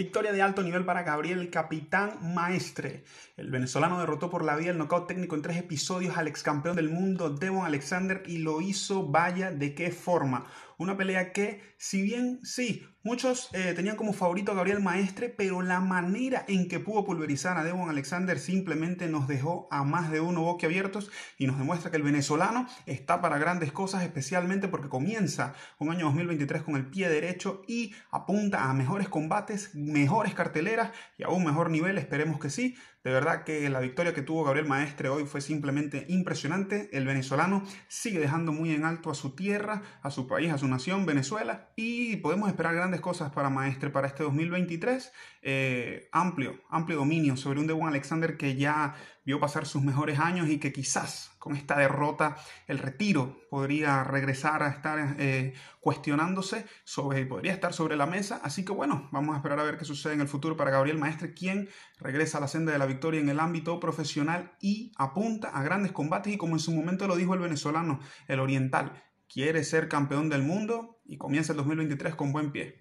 Victoria de alto nivel para Gabriel Capitán Maestre. El venezolano derrotó por la vía el nocaut técnico en tres episodios al ex campeón del mundo Devon Alexander y lo hizo vaya de qué forma. Una pelea que, si bien sí, muchos eh, tenían como favorito a Gabriel Maestre, pero la manera en que pudo pulverizar a Devon Alexander simplemente nos dejó a más de uno boquiabiertos y nos demuestra que el venezolano está para grandes cosas, especialmente porque comienza un año 2023 con el pie derecho y apunta a mejores combates, mejores carteleras y a un mejor nivel, esperemos que sí. De verdad que la victoria que tuvo Gabriel Maestre hoy fue simplemente impresionante. El venezolano sigue dejando muy en alto a su tierra, a su país, a su nación, Venezuela, y podemos esperar grandes cosas para Maestre para este 2023. Eh, amplio, amplio dominio sobre un Devon Alexander que ya vio pasar sus mejores años y que quizás con esta derrota, el retiro podría regresar a estar eh, cuestionándose sobre, podría estar sobre la mesa. Así que bueno, vamos a esperar a ver qué sucede en el futuro para Gabriel Maestre, quien regresa a la senda de la victoria en el ámbito profesional y apunta a grandes combates y como en su momento lo dijo el venezolano, el oriental, quiere ser campeón del mundo y comienza el 2023 con buen pie.